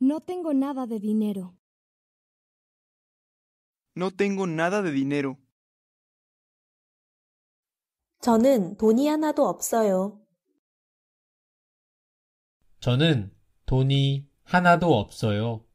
No tengo nada de dinero. No tengo nada de dinero. 저는 돈이 하나도 없어요. 저는 돈이 하나도 없어요.